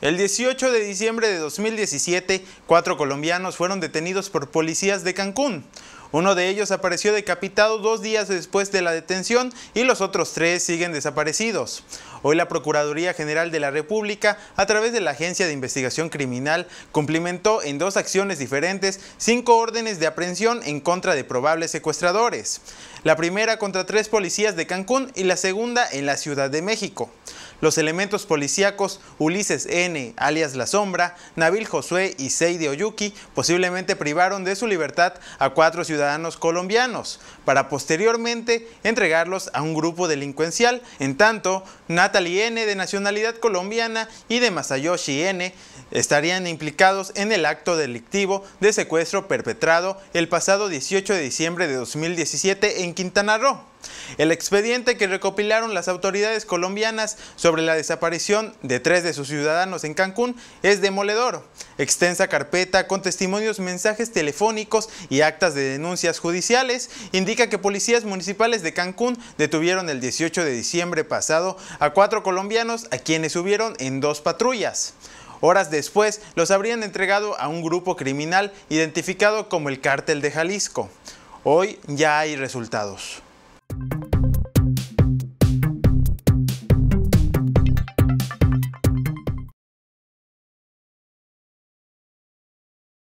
El 18 de diciembre de 2017, cuatro colombianos fueron detenidos por policías de Cancún. Uno de ellos apareció decapitado dos días después de la detención y los otros tres siguen desaparecidos. Hoy la Procuraduría General de la República, a través de la Agencia de Investigación Criminal, cumplimentó en dos acciones diferentes cinco órdenes de aprehensión en contra de probables secuestradores la primera contra tres policías de Cancún y la segunda en la Ciudad de México. Los elementos policíacos Ulises N., alias La Sombra, Nabil Josué y Seide Oyuki posiblemente privaron de su libertad a cuatro ciudadanos colombianos, para posteriormente entregarlos a un grupo delincuencial. En tanto, Natalie N., de nacionalidad colombiana, y de Masayoshi N., estarían implicados en el acto delictivo de secuestro perpetrado el pasado 18 de diciembre de 2017 en Quintana Roo. El expediente que recopilaron las autoridades colombianas sobre la desaparición de tres de sus ciudadanos en Cancún es demoledor. Extensa carpeta con testimonios, mensajes telefónicos y actas de denuncias judiciales indica que policías municipales de Cancún detuvieron el 18 de diciembre pasado a cuatro colombianos a quienes subieron en dos patrullas. Horas después los habrían entregado a un grupo criminal identificado como el Cártel de Jalisco. Hoy ya hay resultados.